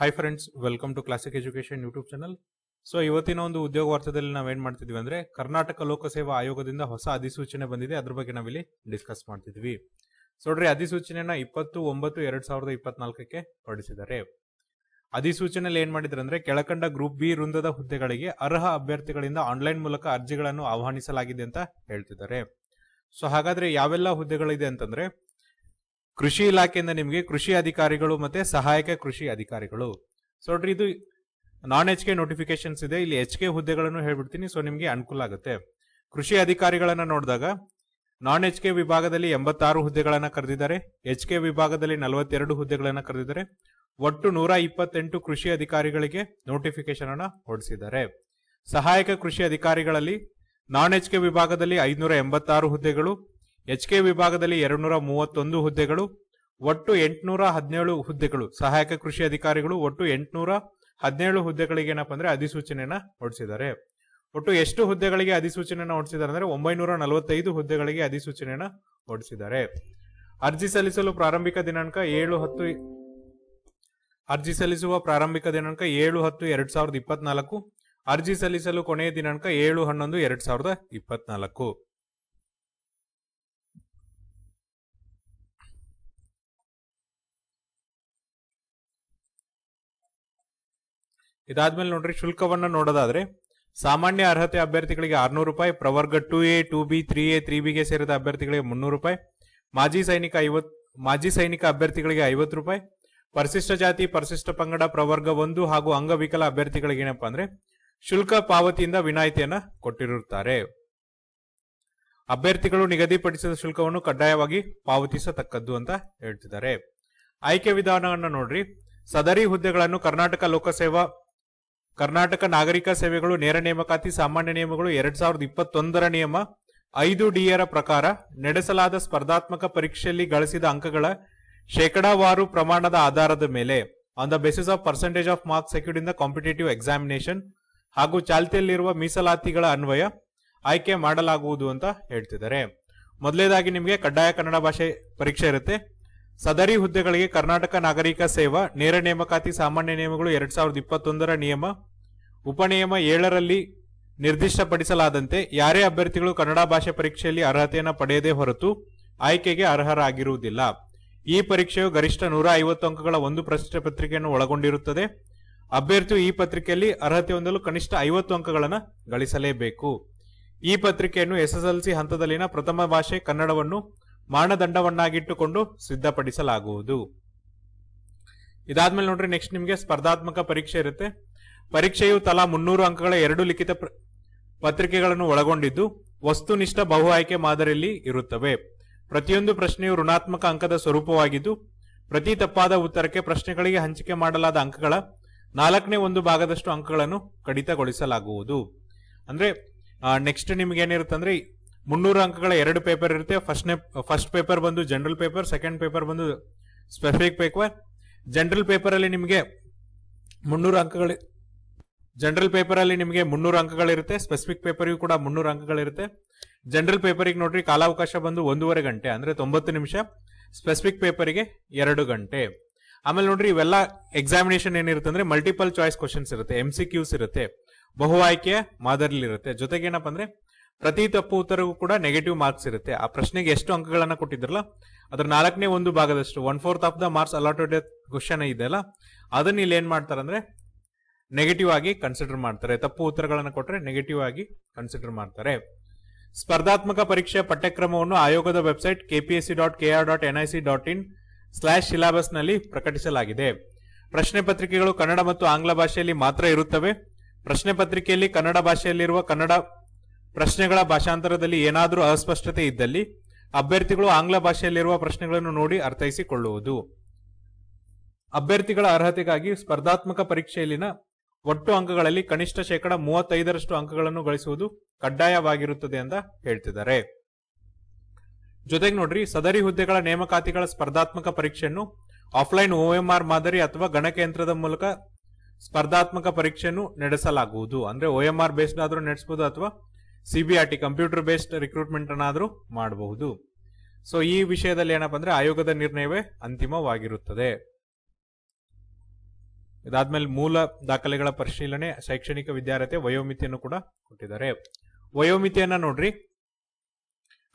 hi friends welcome to classic education YouTube channel so ಇವತ್ತಿನ ಒಂದು ಉದ್ಯೋಗ ನಾವು ಏನು ಮಾಡ್ತಿದ್ವಿ ಅಂದ್ರೆ ಕರ್ನಾಟಕ ಲೋಕಸೇವಾ ಆಯೋಗದಿಂದ ಹೊಸ ಅಧಿಸೂಚನೆ ಬಂದಿದೆ ಅದ್ರ ಬಗ್ಗೆ ನಾವಿಲ್ಲಿ ಡಿಸ್ಕಸ್ ಮಾಡ್ತಿದ್ವಿ ನೋಡ್ರಿ ಅಧಿಸೂಚನೆನ ಇಪ್ಪತ್ತು ಒಂಬತ್ತು ಎರಡು ಸಾವಿರದ ಇಪ್ಪತ್ನಾಲ್ಕಕ್ಕೆ ಹೊರಡಿಸಿದ್ದಾರೆ ಅಧಿಸೂಚನೆಯಲ್ಲಿ ಏನ್ ಮಾಡಿದ್ರೆ ಅಂದ್ರೆ ಕೆಳಕಂಡ ಗ್ರೂಪ್ ಬಿ ವೃಂದದ ಹುದ್ದೆಗಳಿಗೆ ಅರ್ಹ ಅಭ್ಯರ್ಥಿಗಳಿಂದ ಆನ್ಲೈನ್ ಮೂಲಕ ಅರ್ಜಿಗಳನ್ನು ಆಹ್ವಾನಿಸಲಾಗಿದೆ ಅಂತ ಹೇಳ್ತಿದ್ದಾರೆ ಸೊ ಹಾಗಾದ್ರೆ ಯಾವೆಲ್ಲ ಹುದ್ದೆಗಳಿದೆ ಅಂತಂದ್ರೆ ಕೃಷಿ ಇಲಾಖೆಯಿಂದ ನಿಮಗೆ ಕೃಷಿ ಅಧಿಕಾರಿಗಳು ಮತ್ತೆ ಸಹಾಯಕ ಕೃಷಿ ಅಧಿಕಾರಿಗಳು ಸೊ ನೋಡ್ರಿ ಇದು ನಾನ್ ಎಚ್ ಕೆ ನೋಟಿಫಿಕೇಶನ್ಸ್ ಇದೆ ಇಲ್ಲಿ ಎಚ್ ಕೆ ಹುದ್ದೆಗಳನ್ನು ಹೇಳ್ಬಿಡ್ತೀನಿ ಸೊ ನಿಮಗೆ ಅನುಕೂಲ ಆಗುತ್ತೆ ಕೃಷಿ ಅಧಿಕಾರಿಗಳನ್ನ ನೋಡಿದಾಗ ನಾನ್ ಎಚ್ ಕೆ ವಿಭಾಗದಲ್ಲಿ ಎಂಬತ್ತಾರು ಹುದ್ದೆಗಳನ್ನು ಕರೆದಿದ್ದಾರೆ ಎಚ್ ಕೆ ವಿಭಾಗದಲ್ಲಿ ನಲವತ್ತೆರಡು ಹುದ್ದೆಗಳನ್ನು ಕರೆದಿದ್ದಾರೆ ಒಟ್ಟು ನೂರ ಇಪ್ಪತ್ತೆಂಟು ಕೃಷಿ ಅಧಿಕಾರಿಗಳಿಗೆ ನೋಟಿಫಿಕೇಶನ್ ಅನ್ನ ಹೊರಡಿಸಿದ್ದಾರೆ ಸಹಾಯಕ ಕೃಷಿ ಅಧಿಕಾರಿಗಳಲ್ಲಿ ನಾನ್ ಎಚ್ ಕೆ ವಿಭಾಗದಲ್ಲಿ ಐದುನೂರ ಎಂಬತ್ತಾರು ಹುದ್ದೆಗಳು ಎಚ್ಕೆ ವಿಭಾಗದಲ್ಲಿ ಎರಡುನೂರ ಮೂವತ್ತೊಂದು ಹುದ್ದೆಗಳು ಒಟ್ಟು ಎಂಟುನೂರ ಹದಿನೇಳು ಹುದ್ದೆಗಳು ಸಹಾಯಕ ಕೃಷಿ ಅಧಿಕಾರಿಗಳು ಒಟ್ಟು ಎಂಟುನೂರ ಹದಿನೇಳು ಹುದ್ದೆಗಳಿಗೆ ಏನಪ್ಪ ಅಂದ್ರೆ ಅಧಿಸೂಚನೆಯನ್ನ ಹೊಡಿಸಿದ್ದಾರೆ ಒಟ್ಟು ಎಷ್ಟು ಹುದ್ದೆಗಳಿಗೆ ಅಧಿಸೂಚನೆಯನ್ನ ಹೊಡಿಸಿದ್ದಾರೆ ಅಂದ್ರೆ ಒಂಬೈನೂರ ನಲವತ್ತೈದು ಹುದ್ದೆಗಳಿಗೆ ಅಧಿಸೂಚನೆಯನ್ನ ಹೊಡಿಸಿದ್ದಾರೆ ಅರ್ಜಿ ಸಲ್ಲಿಸಲು ಪ್ರಾರಂಭಿಕ ದಿನಾಂಕ ಏಳು ಹತ್ತು ಅರ್ಜಿ ಸಲ್ಲಿಸುವ ಪ್ರಾರಂಭಿಕ ದಿನಾಂಕ ಏಳು ಹತ್ತು ಎರಡ್ ಸಾವಿರದ ಇಪ್ಪತ್ನಾಲ್ಕು ಅರ್ಜಿ ಸಲ್ಲಿಸಲು ಕೊನೆಯ ದಿನಾಂಕ ಏಳು ಹನ್ನೊಂದು ಎರಡ್ ಸಾವಿರದ ಇಪ್ಪತ್ನಾಲ್ಕು ಇದಾದ್ಮೇಲೆ ನೋಡ್ರಿ ಶುಲ್ಕವನ್ನು ನೋಡೋದಾದ್ರೆ ಸಾಮಾನ್ಯ ಅರ್ಹತೆ ಅಭ್ಯರ್ಥಿಗಳಿಗೆ ಆರ್ನೂರು ರೂಪಾಯಿ ಪ್ರವರ್ಗ two A two B three A three ಬಿಗೆ ಸೇರಿದ ಅಭ್ಯರ್ಥಿಗಳಿಗೆ ಮುನ್ನೂರು ರೂಪಾಯಿ ಮಾಜಿ ಸೈನಿಕ ಐವತ್ ಮಾಜಿ ಸೈನಿಕ ಅಭ್ಯರ್ಥಿಗಳಿಗೆ ಐವತ್ತು ರೂಪಾಯಿ ಪರಿಶಿಷ್ಟ ಜಾತಿ ಪರಿಶಿಷ್ಟ ಪಂಗಡ ಪ್ರವರ್ಗ ಒಂದು ಹಾಗೂ ಅಂಗವಿಕಲ ಅಭ್ಯರ್ಥಿಗಳಿಗೆ ಏನಪ್ಪಾ ಅಂದ್ರೆ ಶುಲ್ಕ ಪಾವತಿಯಿಂದ ವಿನಾಯಿತಿಯನ್ನ ಕೊಟ್ಟಿರುತ್ತಾರೆ ಅಭ್ಯರ್ಥಿಗಳು ನಿಗದಿಪಡಿಸಿದ ಶುಲ್ಕವನ್ನು ಕಡ್ಡಾಯವಾಗಿ ಪಾವತಿಸತಕ್ಕದ್ದು ಅಂತ ಹೇಳ್ತಿದ್ದಾರೆ ಆಯ್ಕೆ ವಿಧಾನವನ್ನು ನೋಡ್ರಿ ಸದರಿ ಹುದ್ದೆಗಳನ್ನು ಕರ್ನಾಟಕ ಲೋಕಸೇವಾ ಕರ್ನಾಟಕ ನಾಗರಿಕ ಸೇವೆಗಳು ನೇರ ನೇಮಕಾತಿ ಸಾಮಾನ್ಯ ನಿಯಮಗಳು ಎರಡ್ ಸಾವಿರದ ಇಪ್ಪತ್ತೊಂದರ ನಿಯಮ ಐದು ಡಿಯರ ಪ್ರಕಾರ ನಡೆಸಲಾದ ಸ್ಪರ್ಧಾತ್ಮಕ ಪರೀಕ್ಷೆಯಲ್ಲಿ ಗಳಿಸಿದ ಅಂಕಗಳ ಶೇಕಡಾವಾರು ಪ್ರಮಾಣದ ಆಧಾರದ ಮೇಲೆ on the basis of percentage of marks secured in the competitive examination ಹಾಗೂ ಚಾಲ್ತಿಯಲ್ಲಿರುವ ಮೀಸಲಾತಿಗಳ ಅನ್ವಯ ಆಯ್ಕೆ ಮಾಡಲಾಗುವುದು ಅಂತ ಹೇಳ್ತಿದ್ದಾರೆ ಮೊದಲೇದಾಗಿ ನಿಮಗೆ ಕಡ್ಡಾಯ ಕನ್ನಡ ಭಾಷೆ ಪರೀಕ್ಷೆ ಇರುತ್ತೆ ಸದರಿ ಹುದ್ದೆಗಳಿಗೆ ಕರ್ನಾಟಕ ನಾಗರಿಕ ಸೇವಾ ನೇರ ನೇಮಕಾತಿ ಸಾಮಾನ್ಯ ನಿಯಮಗಳು ಎರಡ್ ಸಾವಿರದ ಇಪ್ಪತ್ತೊಂದರ ನಿಯಮ ಉಪನಿಯಮ ಏಳರಲ್ಲಿ ನಿರ್ದಿಷ್ಟಪಡಿಸಲಾದಂತೆ ಯಾರೇ ಅಭ್ಯರ್ಥಿಗಳು ಕನ್ನಡ ಭಾಷೆ ಪರೀಕ್ಷೆಯಲ್ಲಿ ಅರ್ಹತೆಯನ್ನು ಪಡೆಯದೇ ಹೊರತು ಆಯ್ಕೆಗೆ ಅರ್ಹರಾಗಿರುವುದಿಲ್ಲ ಈ ಪರೀಕ್ಷೆಯು ಗರಿಷ್ಠ ನೂರ ಐವತ್ತು ಅಂಕಗಳ ಒಂದು ಪ್ರಶ್ನೆ ಪತ್ರಿಕೆಯನ್ನು ಒಳಗೊಂಡಿರುತ್ತದೆ ಅಭ್ಯರ್ಥಿಯು ಈ ಪತ್ರಿಕೆಯಲ್ಲಿ ಅರ್ಹತೆ ಹೊಂದಲು ಕನಿಷ್ಠ ಐವತ್ತು ಅಂಕಗಳನ್ನು ಗಳಿಸಲೇಬೇಕು ಈ ಪತ್ರಿಕೆಯನ್ನು ಎಸ್ಎಸ್ಎಲ್ಸಿ ಹಂತದಲ್ಲಿನ ಪ್ರಥಮ ಭಾಷೆ ಕನ್ನಡವನ್ನು ಮಾನದಂಡವನ್ನಾಗಿಟ್ಟುಕೊಂಡು ಸಿದ್ಧಪಡಿಸಲಾಗುವುದು ಇದಾದ್ಮೇಲೆ ನೋಡ್ರಿ ನೆಕ್ಸ್ಟ್ ನಿಮಗೆ ಸ್ಪರ್ಧಾತ್ಮಕ ಪರೀಕ್ಷೆ ಇರುತ್ತೆ ಪರೀಕ್ಷೆಯು ತಲಾ ಮುನ್ನೂರು ಅಂಕಗಳ ಎರಡು ಲಿಖಿತ ಪತ್ರಿಕೆಗಳನ್ನು ಒಳಗೊಂಡಿದ್ದು ವಸ್ತುನಿಷ್ಠ ಬಹು ಆಯ್ಕೆ ಮಾದರಿಯಲ್ಲಿ ಇರುತ್ತವೆ ಪ್ರತಿಯೊಂದು ಪ್ರಶ್ನೆಯು ಋಣಾತ್ಮಕ ಅಂಕದ ಸ್ವರೂಪವಾಗಿದ್ದು ಪ್ರತಿ ತಪ್ಪಾದ ಉತ್ತರಕ್ಕೆ ಪ್ರಶ್ನೆಗಳಿಗೆ ಹಂಚಿಕೆ ಮಾಡಲಾದ ಅಂಕಗಳ ನಾಲ್ಕನೇ ಒಂದು ಭಾಗದಷ್ಟು ಅಂಕಗಳನ್ನು ಕಡಿತಗೊಳಿಸಲಾಗುವುದು ಅಂದ್ರೆ ನೆಕ್ಸ್ಟ್ ನಿಮ್ಗೆ ಅಂದ್ರೆ ಮುನ್ನೂರು ಅಂಕಗಳ ಎರಡು ಪೇಪರ್ ಇರುತ್ತೆ ಫಸ್ಟ್ನೇ ಫಸ್ಟ್ ಪೇಪರ್ ಬಂದು ಜನರಲ್ ಪೇಪರ್ ಸೆಕೆಂಡ್ ಪೇಪರ್ ಬಂದು ಸ್ಪೆಸಿಫಿಕ್ ಪೇಪರ್ ಜನರಲ್ ಪೇಪರಲ್ಲಿ ನಿಮಗೆ ಮುನ್ನೂರು ಅಂಕಗಳು ಜನರಲ್ ಪೇಪರಲ್ಲಿ ನಿಮಗೆ ಮುನ್ನೂರು ಅಂಕಗಳಿರುತ್ತೆ ಸ್ಪೆಸಿಫಿಕ್ ಪೇಪರಿಗೂ ಕೂಡ ಮುನ್ನೂರು ಅಂಕಗಳಿರುತ್ತೆ ಜನರಲ್ ಪೇಪರಿಗೆ ನೋಡ್ರಿ ಕಾಲಾವಕಾಶ ಬಂದು ಒಂದೂವರೆ ಗಂಟೆ ಅಂದರೆ ತೊಂಬತ್ತು ನಿಮಿಷ ಸ್ಪೆಸಿಫಿಕ್ ಪೇಪರಿಗೆ ಎರಡು ಗಂಟೆ ಆಮೇಲೆ ನೋಡ್ರಿ ಇವೆಲ್ಲ ಎಕ್ಸಾಮಿನೇಷನ್ ಏನಿರುತ್ತೆ ಅಂದ್ರೆ ಮಲ್ಟಿಪಲ್ ಚಾಯ್ಸ್ ಕ್ವಶನ್ಸ್ ಇರುತ್ತೆ ಎಂ ಸಿ ಕ್ಯೂಸ್ ಇರುತ್ತೆ ಬಹು ಆಯ್ಕೆಯ ಮಾದರಿಲಿರುತ್ತೆ ಏನಪ್ಪ ಅಂದ್ರೆ ಪ್ರತಿ ತಪ್ಪು ಉತ್ತರಗೂ ಕೂಡ ನೆಗೆಟಿವ್ ಮಾರ್ಕ್ಸ್ ಇರುತ್ತೆ ಆ ಪ್ರಶ್ನೆಗೆ ಎಷ್ಟು ಅಂಕಗಳನ್ನು ಕೊಟ್ಟಿದ್ರಲ್ಲ ಅದ್ರ ನಾಲ್ಕನೇ ಒಂದು ಭಾಗದಷ್ಟು one fourth of the marks allotted question ಇದೆಯಲ್ಲ ಅದನ್ನ ಇಲ್ಲಿ ಏನ್ ಅಂದ್ರೆ ನೆಗೆಟಿವ್ ಆಗಿ ಕನ್ಸಿಡರ್ ಮಾಡ್ತಾರೆ ತಪ್ಪು ಉತ್ತರಗಳನ್ನು ಕೊಟ್ಟರೆ ನೆಗೆಟಿವ್ ಆಗಿ ಕನ್ಸಿಡರ್ ಮಾಡ್ತಾರೆ ಸ್ಪರ್ಧಾತ್ಮಕ ಪರೀಕ್ಷೆ ಪಠ್ಯಕ್ರಮವನ್ನು ಆಯೋಗದ website KPSC dot KR dot C dot in syllabus ನಲ್ಲಿ ಪ್ರಕಟಿಸಲಾಗಿದೆ ಪ್ರಶ್ನೆ ಪತ್ರಿಕೆಗಳು ಕನ್ನಡ ಮತ್ತು ಆಂಗ್ಲ ಭಾಷೆಯಲ್ಲಿ ಮಾತ್ರ ಇರುತ್ತವೆ ಪ್ರಶ್ನೆ ಪತ್ರಿಕೆಯಲ್ಲಿ ಕನ್ನಡ ಭಾಷೆಯಲ್ಲಿರುವ ಕನ್ನಡ ಪ್ರಶ್ನೆಗಳ ಭಾಷಾಂತರದಲ್ಲಿ ಏನಾದರೂ ಅಸ್ಪಷ್ಟತೆ ಇದ್ದಲ್ಲಿ ಅಭ್ಯರ್ಥಿಗಳು ಆಂಗ್ಲ ಭಾಷೆಯಲ್ಲಿರುವ ಪ್ರಶ್ನೆಗಳನ್ನು ನೋಡಿ ಅರ್ಥೈಸಿಕೊಳ್ಳುವುದು ಅಭ್ಯರ್ಥಿಗಳ ಅರ್ಹತೆಗಾಗಿ ಸ್ಪರ್ಧಾತ್ಮಕ ಪರೀಕ್ಷೆಯಲ್ಲಿನ ಒಟ್ಟು ಅಂಕಗಳಲ್ಲಿ ಕನಿಷ್ಠ ಶೇಕಡ ಮೂವತ್ತೈದರಷ್ಟು ಅಂಕಗಳನ್ನು ಗಳಿಸುವುದು ಕಡ್ಡಾಯವಾಗಿರುತ್ತದೆ ಅಂತ ಹೇಳ್ತಿದ್ದಾರೆ ಜೊತೆಗೆ ನೋಡ್ರಿ ಸದರಿ ಹುದ್ದೆಗಳ ನೇಮಕಾತಿಗಳ ಸ್ಪರ್ಧಾತ್ಮಕ ಪರೀಕ್ಷೆಯನ್ನು ಆಫ್ಲೈನ್ ಓಎಂಆರ್ ಮಾದರಿ ಅಥವಾ ಗಣಕಯಂತ್ರದ ಮೂಲಕ ಸ್ಪರ್ಧಾತ್ಮಕ ಪರೀಕ್ಷೆಯನ್ನು ನಡೆಸಲಾಗುವುದು ಅಂದ್ರೆ ಓಎಂಆರ್ ಬೇಸ್ಡ್ ಆದರೂ ನಡೆಸಬಹುದು ಅಥವಾ ಸಿಬಿಆರ್ಟಿ ಕಂಪ್ಯೂಟರ್ ಬೇಸ್ಡ್ ರಿಕ್ರೂಟ್ಮೆಂಟ್ ಅನ್ನಾದ್ರೂ ಮಾಡಬಹುದು ಸೊ ಈ ವಿಷಯದಲ್ಲಿ ಏನಪ್ಪ ಅಂದ್ರೆ ಆಯೋಗದ ನಿರ್ಣಯವೇ ಅಂತಿಮವಾಗಿರುತ್ತದೆ ಇದಾದ್ಮೇಲೆ ಮೂಲ ದಾಖಲೆಗಳ ಪರಿಶೀಲನೆ ಶೈಕ್ಷಣಿಕ ವಿದ್ಯಾರ್ಥಿ ವಯೋಮಿತಿಯನ್ನು ಕೂಡ ಕೊಟ್ಟಿದ್ದಾರೆ ವಯೋಮಿತಿಯನ್ನ ನೋಡ್ರಿ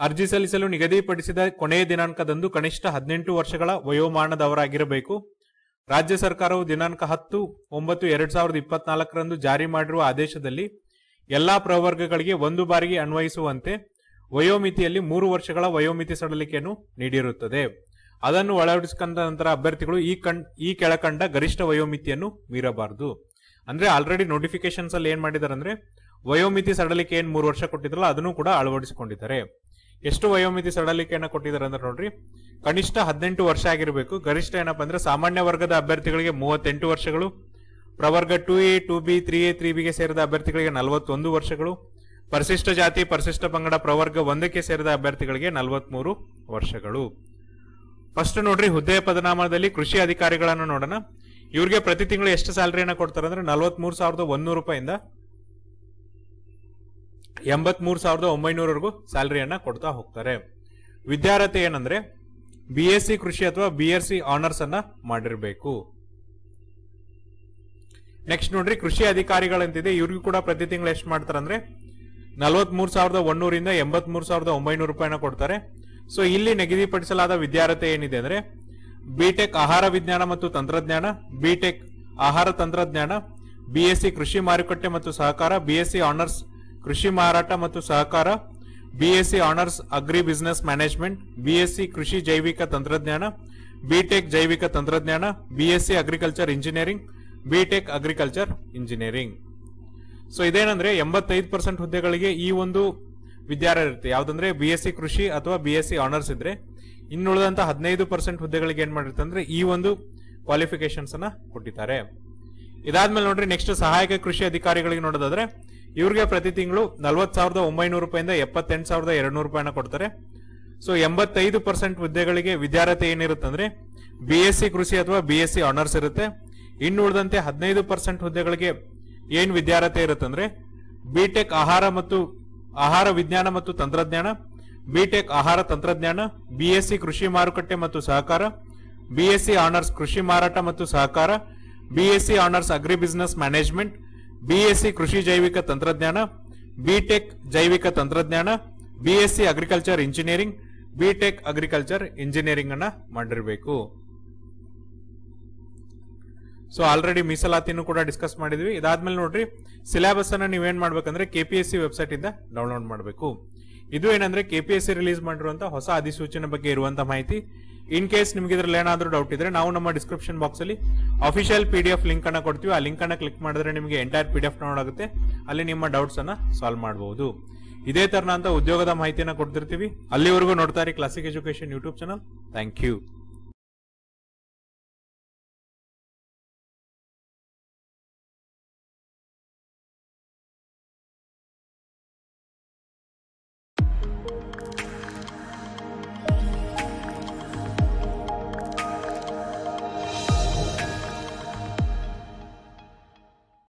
ಅರ್ಜಿ ಸಲ್ಲಿಸಲು ನಿಗದಿಪಡಿಸಿದ ಕೊನೆಯ ದಿನಾಂಕದಂದು ಕನಿಷ್ಠ ಹದಿನೆಂಟು ವರ್ಷಗಳ ವಯೋಮಾನದವರಾಗಿರಬೇಕು ರಾಜ್ಯ ಸರ್ಕಾರವು ದಿನಾಂಕ ಹತ್ತು ಒಂಬತ್ತು ಎರಡ್ ಸಾವಿರದ ಇಪ್ಪತ್ನಾಲ್ಕರಂದು ಜಾರಿ ಮಾಡಿರುವ ಆದೇಶದಲ್ಲಿ ಎಲ್ಲಾ ಪ್ರವರ್ಗಗಳಿಗೆ ಒಂದು ಬಾರಿಗೆ ಅನ್ವಯಿಸುವಂತೆ ವಯೋಮಿತಿಯಲ್ಲಿ ಮೂರು ವರ್ಷಗಳ ವಯೋಮಿತಿ ಸಡಲಿಕೆಯನ್ನು ನೀಡಿರುತ್ತದೆ ಅದನ್ನು ಅಳವಡಿಸಿಕೊಂಡ ನಂತರ ಅಭ್ಯರ್ಥಿಗಳು ಈ ಕಂಡ್ ಈ ಕೆಳಕಂಡ ಗರಿಷ್ಠ ವಯೋಮಿತಿಯನ್ನು ಮೀರಬಾರದು ಅಂದ್ರೆ ಆಲ್ರೆಡಿ ನೋಟಿಫಿಕೇಶನ್ಸ್ ಅಲ್ಲಿ ಏನ್ ಮಾಡಿದ್ದಾರೆ ಅಂದ್ರೆ ವಯೋಮಿತಿ ಸಡಲಿಕೆ ಏನ್ ಮೂರು ವರ್ಷ ಕೊಟ್ಟಿದ್ರಲ್ಲ ಅದನ್ನು ಕೂಡ ಅಳವಡಿಸಿಕೊಂಡಿದ್ದಾರೆ ಎಷ್ಟು ವಯೋಮಿತಿ ಸಡಲಿಕೆಯನ್ನು ಕೊಟ್ಟಿದ್ದಾರೆ ಅಂದ್ರೆ ನೋಡ್ರಿ ಕನಿಷ್ಠ ಹದಿನೆಂಟು ವರ್ಷ ಆಗಿರಬೇಕು ಗರಿಷ್ಠ ಏನಪ್ಪಾ ಅಂದ್ರೆ ಸಾಮಾನ್ಯ ವರ್ಗದ ಅಭ್ಯರ್ಥಿಗಳಿಗೆ ಮೂವತ್ತೆಂಟು ವರ್ಷಗಳು ಪ್ರವರ್ಗ two A two B three A three ಬಿಗೆ ಸೇರಿದ ಅಭ್ಯರ್ಥಿಗಳಿಗೆ ನಲವತ್ತೊಂದು ವರ್ಷಗಳು ಪರಿಶಿಷ್ಟ ಜಾತಿ ಪರಿಶಿಷ್ಟ ಪಂಗಡ ಪ್ರವರ್ಗ ಒಂದಕ್ಕೆ ಸೇರಿದ ಅಭ್ಯರ್ಥಿಗಳಿಗೆ ನಲವತ್ಮೂರು ವರ್ಷಗಳು ಫಸ್ಟ್ ನೋಡ್ರಿ ಹುದ್ದೆ ಪದನಾಮದಲ್ಲಿ ಕೃಷಿ ಅಧಿಕಾರಿಗಳನ್ನು ನೋಡೋಣ ಇವ್ರಿಗೆ ಪ್ರತಿ ತಿಂಗಳು ಎಷ್ಟು ಸ್ಯಾಲರಿಯನ್ನು ಕೊಡ್ತಾರೆ ಅಂದ್ರೆ ನಲವತ್ಮೂರು ಸಾವಿರದ ಒಂದೂರು ರೂಪಾಯಿಂದ ಎಂಬತ್ಮೂರು ಸಾವಿರದ ಒಂಬೈನೂರವರೆಗೂ ಸ್ಯಾಲ್ರಿಯನ್ನು ಕೊಡ್ತಾ ಹೋಗ್ತಾರೆ ವಿದ್ಯಾರ್ಹತೆ ಏನಂದ್ರೆ ಬಿ ಎಸ್ ಸಿ ಕೃಷಿ ಅಥವಾ ಬಿ ಎಸ್ ಸಿ ಆನರ್ಸ್ ಅನ್ನ ಮಾಡಿರಬೇಕು ನೆಕ್ಸ್ಟ್ ನೋಡ್ರಿ ಕೃಷಿ ಅಧಿಕಾರಿಗಳಂತಿದೆ ಇವ್ರಿಗೂ ಕೂಡ ಪ್ರತಿ ತಿಂಗಳು ಎಷ್ಟು ಮಾಡ್ತಾರಂದ್ರೆ ನಲ್ವತ್ಮೂರು ಸಾವಿರದ ಒಂದೂರಿಂದ ಎಂಬತ್ಮೂರು ಸಾವಿರದ ಒಂಬೈನೂರು ರೂಪಾಯಿನ ಕೊಡ್ತಾರೆ ಸೊ ಇಲ್ಲಿ ನಿಗದಿಪಡಿಸಲಾದ ವಿದ್ಯಾರ್ಥಿ ಏನಿದೆ ಅಂದ್ರೆ ಬಿಟೆಕ್ ಆಹಾರ ವಿಜ್ಞಾನ ಮತ್ತು ತಂತ್ರಜ್ಞಾನ ಬಿಟೆಕ್ ಆಹಾರ ತಂತ್ರಜ್ಞಾನ ಬಿಎಸ್ಸಿ ಕೃಷಿ ಮಾರುಕಟ್ಟೆ ಮತ್ತು ಸಹಕಾರ ಬಿಎಸ್ಸಿ ಆನರ್ಸ್ ಕೃಷಿ ಮಾರಾಟ ಮತ್ತು ಸಹಕಾರ BSc honours agri business management BSc ಕೃಷಿ ಜೈವಿಕ ತಂತ್ರಜ್ಞಾನ ಬಿಟೆಕ್ ಜೈವಿಕ ತಂತ್ರಜ್ಞಾನ BSc agriculture engineering B Tech agriculture engineering so ಇದೇನಂದ್ರೆ ಎಂಬತ್ತೈದು ಪರ್ಸೆಂಟ್ ಹುದ್ದೆಗಳಿಗೆ ಈ ಒಂದು ವಿದ್ಯಾರ್ಹ ಇರುತ್ತೆ ಯಾವ್ದಂದ್ರೆ ಬಿ ಎಸ್ ಸಿ ಕೃಷಿ ಅಥವಾ ಬಿ ಎಸ್ ಸಿ ಆನರ್ಸ್ ಇದ್ರೆ ಇನ್ನುಳಿದಂತ ಹದಿನೈದು ಪರ್ಸೆಂಟ್ ಹುದ್ದೆಗಳಿಗೆ ಏನ್ ಮಾಡಿರುತ್ತೆ ಅಂದ್ರೆ ಈ ಒಂದು ಕ್ವಾಲಿಫಿಕೇಶನ್ಸ್ ಅನ್ನ ಕೊಟ್ಟಿದ್ದಾರೆ ಇದಾದ್ಮೇಲೆ ನೋಡ್ರಿ ನೆಕ್ಸ್ಟ್ ಸಹಾಯಕ ಕೃಷಿ ಅಧಿಕಾರಿಗಳಿಗೆ ನೋಡೋದಾದ್ರೆ ಇವ್ರಿಗೆ ಪ್ರತಿ ತಿಂಗಳು ನಲ್ವತ್ ಸಾವಿರದ ಒಂಬೈನೂರು ರೂಪಾಯಿಂದ ಎಪ್ಪತ್ತೆಂಟು ಸಾವಿರದ ಎರಡು ನೂರು ರೂಪಾಯಿನ ಕೊಡ್ತಾರೆ ಸೊ ಎಂಬತ್ತೈದು ಪರ್ಸೆಂಟ್ ಹುದ್ದೆಗಳಿಗೆ ವಿದ್ಯಾರ್ಹತೆ ಏನಿರುತ್ತೆ ಅಂದ್ರೆ ಬಿ ಎಸ್ ಸಿ ಕೃಷಿ ಅಥವಾ ಬಿ ಎಸ್ ಸಿ ಆನರ್ಸ್ ಇರುತ್ತೆ ಇನ್ನು ಹದಿನೈದು ಪರ್ಸೆಂಟ್ ಹುದ್ದೆಗಳಿಗೆ ಏನು ವಿದ್ಯಾರ್ಹತೆ ಇರುತ್ತಂದ್ರೆ ಬಿಟೆಕ್ ಆಹಾರ ಮತ್ತು ಆಹಾರ ವಿಜ್ಞಾನ ಮತ್ತು ತಂತ್ರಜ್ಞಾನ ಬಿಟೆಕ್ ಆಹಾರ ತಂತ್ರಜ್ಞಾನ ಬಿಎಸ್ಸಿ ಕೃಷಿ ಮಾರುಕಟ್ಟೆ ಮತ್ತು ಸಹಕಾರ ಬಿಎಸ್ಸಿ ಆನರ್ಸ್ ಕೃಷಿ ಮಾರಾಟ ಮತ್ತು ಸಹಕಾರ BSc honours agri business management BSc ಕೃಷಿ ಜೈವಿಕ ತಂತ್ರಜ್ಞಾನ ಬಿಟೆಕ್ ಜೈವಿಕ ತಂತ್ರಜ್ಞಾನ BSc agriculture engineering BTech agriculture engineering ಅನ್ನ ಮಾಡಿರಬೇಕು ಸೊ ಆಲ್ರೆಡಿ ಮೀಸಲಾತಿನೂ ಕೂಡ ಡಿಸ್ಕಸ್ ಮಾಡಿದ್ವಿ ಇದಾದ್ಮೇಲೆ ನೋಡ್ರಿ ಸಿಲೆಬಸ್ ಅನ್ನ ನೀವೇನ್ ಮಾಡ್ಬೇಕಂದ್ರೆ ಸಿ ವೆಬ್ಸೈಟ್ ಇಂದ ಡೌನ್ಲೋಡ್ ಮಾಡಬೇಕು ಇದು ಏನಂದ್ರೆ ಸಿ ರಿಲೀಸ್ ಮಾಡಿರುವಂತಹ ಹೊಸ ಅಧಿಸೂಚನೆ ಬಗ್ಗೆ ಇರುವಂತಹ ಮಾಹಿತಿ ಇನ್ ಕೇಸ್ ನಿಮ್ಗೆ ಇದ್ರಲ್ಲಿ ಏನಾದರೂ ಡೌಟ್ ಇದ್ರೆ ನಾವು ನಮ್ಮ ಡಿಸ್ಕ್ರಿಪ್ಷನ್ ಬಾಕ್ಸ್ ಅಲ್ಲಿ official P D F link ಅನ್ನ ಕೊಡ್ತೀವಿ ಆ ಲಿಂಕ್ ಅನ್ನ ಕ್ಲಿಕ್ ಮಾಡಿದ್ರೆ ನಿಮಗೆ entire P D F download ಆಗುತ್ತೆ ಅಲ್ಲಿ ನಿಮ್ಮ ಡೌಟ್ಸ್ ಅನ್ನ ಸಾಲ್ವ್ ಮಾಡಬಹುದು ಇದೇ ತರನ ಉದ್ಯೋಗದ ಮಾಹಿತಿಯನ್ನು ಕೊಡ್ತಿರ್ತೀವಿ ಅಲ್ಲಿವರೆಗೂ ನೋಡ್ತಾರೆ classic education YouTube channel thank you